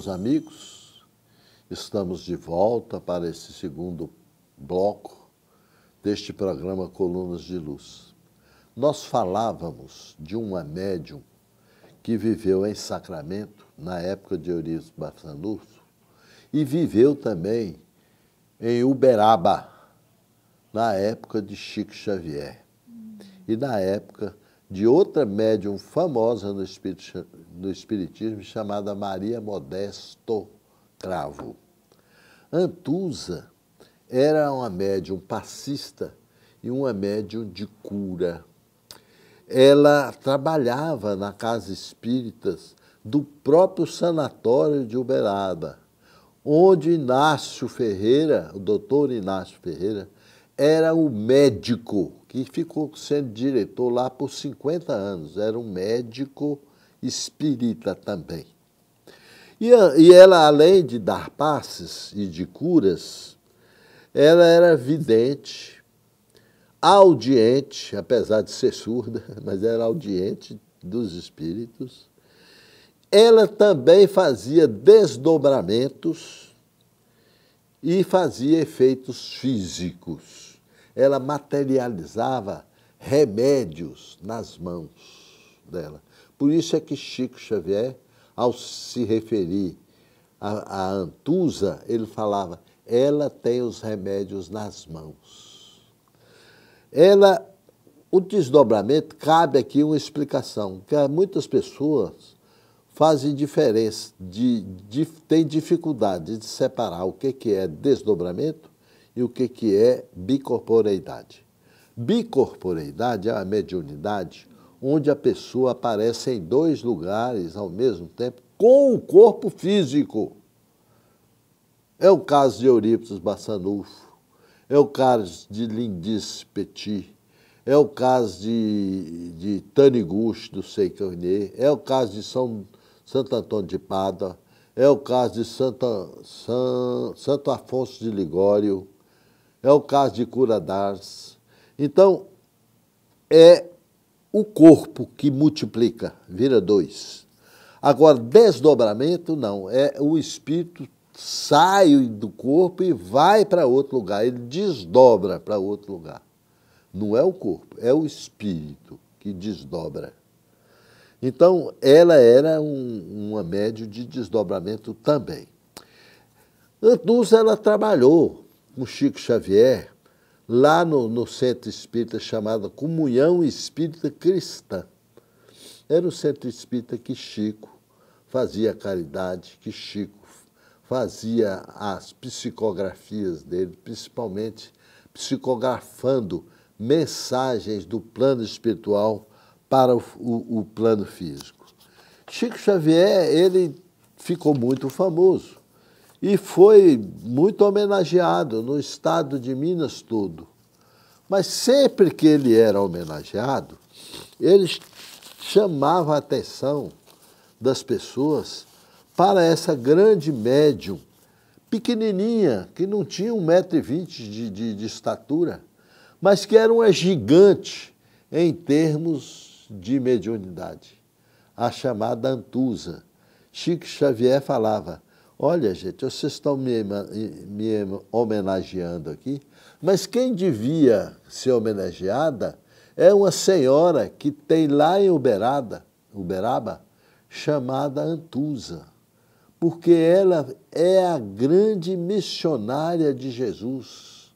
meus amigos, estamos de volta para esse segundo bloco deste programa Colunas de Luz. Nós falávamos de uma médium que viveu em Sacramento, na época de Eurício Barçanurso, e viveu também em Uberaba, na época de Chico Xavier. E na época de outra médium famosa no, espiritismo, no espiritismo chamada Maria Modesto Cravo. Antusa era uma médium passista e uma médium de cura. Ela trabalhava na casa espíritas do próprio sanatório de Uberaba, onde Inácio Ferreira, o doutor Inácio Ferreira, era o médico que ficou sendo diretor lá por 50 anos, era um médico espírita também. E, e ela, além de dar passes e de curas, ela era vidente, audiente, apesar de ser surda, mas era audiente dos espíritos. Ela também fazia desdobramentos e fazia efeitos físicos ela materializava remédios nas mãos dela. Por isso é que Chico Xavier, ao se referir a, a Antusa, ele falava: ela tem os remédios nas mãos. Ela, o desdobramento cabe aqui uma explicação, que muitas pessoas fazem diferença, de, de, têm dificuldade de separar o que, que é desdobramento e o que, que é bicorporeidade. Bicorporeidade é a mediunidade onde a pessoa aparece em dois lugares ao mesmo tempo com o corpo físico. É o caso de Eurípides Bassanufo, é o caso de Lindis Petit, é o caso de, de Tanigush do Seicornier, é o caso de São, Santo Antônio de Pada, é o caso de Santa, San, Santo Afonso de Ligório, é o caso de Curadars. Então, é o corpo que multiplica, vira dois. Agora, desdobramento, não. É o espírito sai do corpo e vai para outro lugar. Ele desdobra para outro lugar. Não é o corpo, é o espírito que desdobra. Então, ela era um, uma médium de desdobramento também. Antunes, ela trabalhou com Chico Xavier, lá no, no centro espírita chamado Comunhão Espírita Cristã. Era o centro espírita que Chico fazia caridade, que Chico fazia as psicografias dele, principalmente psicografando mensagens do plano espiritual para o, o, o plano físico. Chico Xavier, ele ficou muito famoso e foi muito homenageado no estado de Minas todo. Mas sempre que ele era homenageado, ele chamava a atenção das pessoas para essa grande médium, pequenininha, que não tinha 1,20m de, de, de estatura, mas que era uma gigante em termos de mediunidade, a chamada Antusa. Chico Xavier falava, Olha, gente, vocês estão me, me homenageando aqui, mas quem devia ser homenageada é uma senhora que tem lá em Uberada, Uberaba, chamada Antusa, porque ela é a grande missionária de Jesus.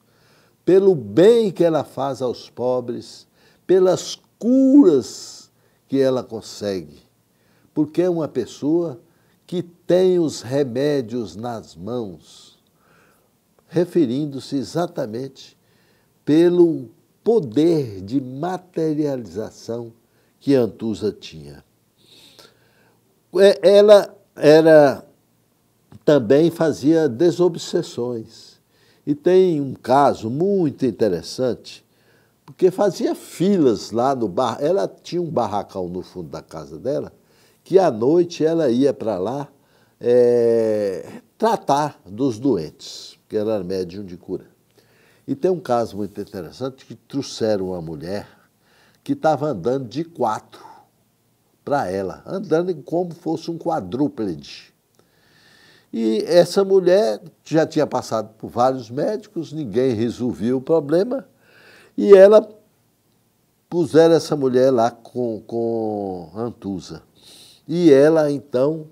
Pelo bem que ela faz aos pobres, pelas curas que ela consegue, porque é uma pessoa que tem os remédios nas mãos, referindo-se exatamente pelo poder de materialização que Antusa tinha. É, ela era também fazia desobsessões. E tem um caso muito interessante, porque fazia filas lá no bar. Ela tinha um barracão no fundo da casa dela, que à noite ela ia para lá é, tratar dos doentes, porque ela era médium de cura. E tem um caso muito interessante que trouxeram uma mulher que estava andando de quatro para ela, andando como fosse um quadrúpede. E essa mulher já tinha passado por vários médicos, ninguém resolvia o problema, e ela puseram essa mulher lá com, com Antusa. E ela então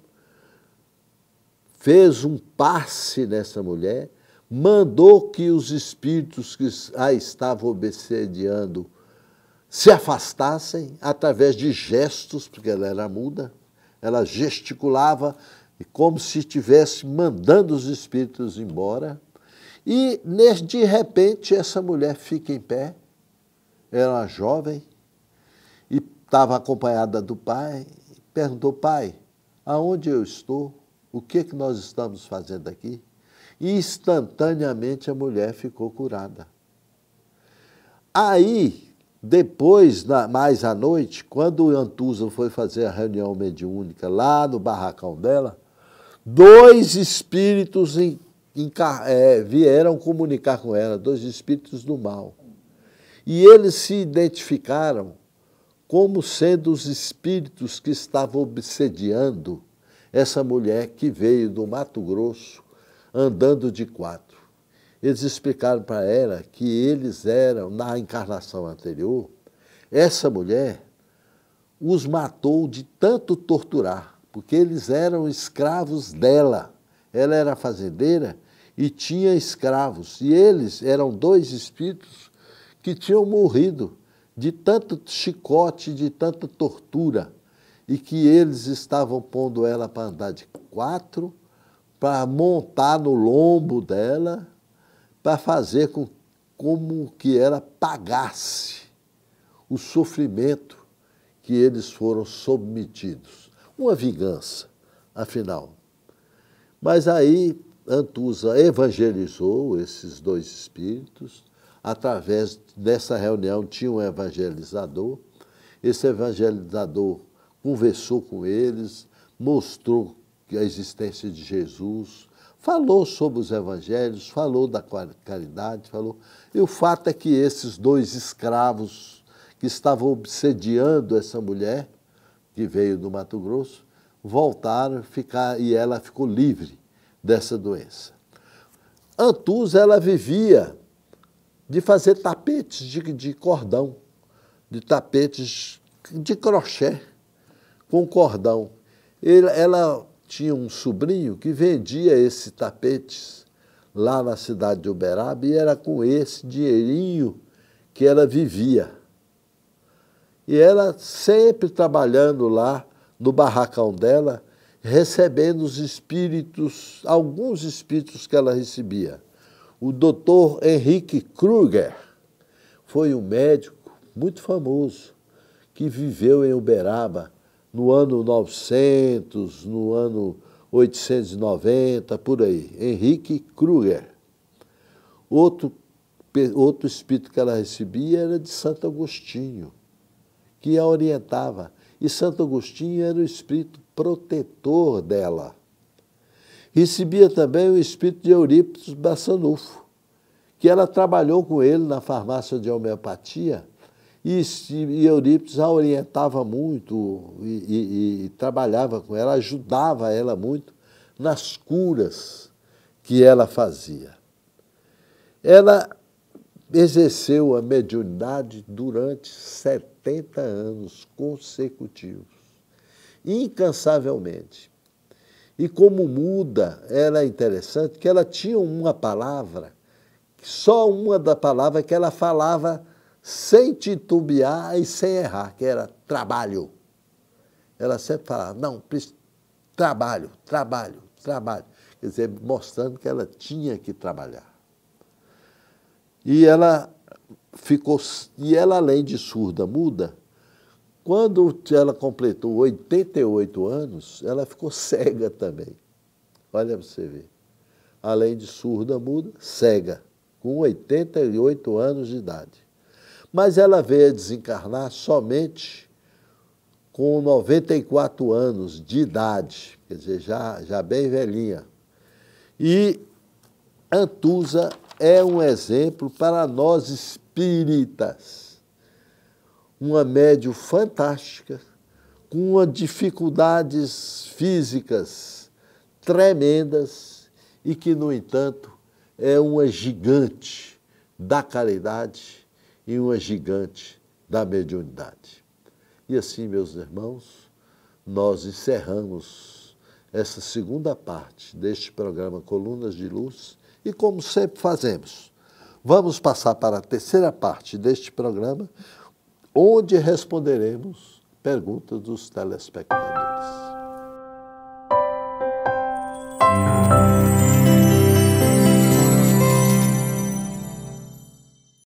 fez um passe nessa mulher, mandou que os espíritos que a estavam obsediando se afastassem através de gestos, porque ela era muda, ela gesticulava como se estivesse mandando os espíritos embora. E de repente essa mulher fica em pé, era é uma jovem, e estava acompanhada do pai, perguntou: Pai, aonde eu estou? O que, é que nós estamos fazendo aqui? E instantaneamente a mulher ficou curada. Aí, depois, mais à noite, quando o Antusa foi fazer a reunião mediúnica lá no barracão dela, dois espíritos em, em, é, vieram comunicar com ela, dois espíritos do mal. E eles se identificaram como sendo os espíritos que estavam obsediando essa mulher que veio do Mato Grosso andando de quatro. Eles explicaram para ela que eles eram, na encarnação anterior, essa mulher os matou de tanto torturar, porque eles eram escravos dela. Ela era fazendeira e tinha escravos, e eles eram dois espíritos que tinham morrido de tanto chicote, de tanta tortura, e que eles estavam pondo ela para andar de quatro, para montar no lombo dela, para fazer com como que ela pagasse o sofrimento que eles foram submetidos. Uma vingança, afinal. Mas aí Antusa evangelizou esses dois espíritos, através dessa reunião tinha um evangelizador. Esse evangelizador conversou com eles, mostrou a existência de Jesus, falou sobre os evangelhos, falou da caridade, falou. E o fato é que esses dois escravos que estavam obsediando essa mulher, que veio do Mato Grosso, voltaram ficar, e ela ficou livre dessa doença. Antus, ela vivia de fazer tapetes de, de cordão, de tapetes de crochê com cordão. Ele, ela tinha um sobrinho que vendia esses tapetes lá na cidade de Uberaba e era com esse dinheirinho que ela vivia. E ela sempre trabalhando lá no barracão dela, recebendo os espíritos, alguns espíritos que ela recebia o doutor Henrique Kruger foi um médico muito famoso que viveu em Uberaba no ano 900, no ano 890, por aí. Henrique Kruger. Outro, outro espírito que ela recebia era de Santo Agostinho, que a orientava. E Santo Agostinho era o espírito protetor dela. Recebia também o espírito de Eurípides Bassanufo, que ela trabalhou com ele na farmácia de homeopatia, e, Eurípides a orientava muito e, e, e trabalhava com ela, ajudava ela muito nas curas que ela fazia. Ela exerceu a mediunidade durante 70 anos consecutivos, incansavelmente. E como muda, ela é interessante que ela tinha uma palavra, só uma da palavra que ela falava sem titubear e sem errar, que era trabalho. Ela sempre falava, não, trabalho, trabalho, trabalho. Quer dizer, mostrando que ela tinha que trabalhar. E ela ficou, e ela além de surda muda, quando ela completou 88 anos, ela ficou cega também. Olha para você ver. Além de surda muda, cega, com 88 anos de idade. Mas ela veio a desencarnar somente com 94 anos de idade, quer dizer, já, já bem velhinha. E Antusa é um exemplo para nós espíritas uma médio fantástica, com uma dificuldades físicas tremendas e que, no entanto, é uma gigante da caridade e uma gigante da mediunidade. E assim, meus irmãos, nós encerramos essa segunda parte deste programa Colunas de Luz e, como sempre fazemos, vamos passar para a terceira parte deste programa, onde responderemos perguntas dos telespectadores.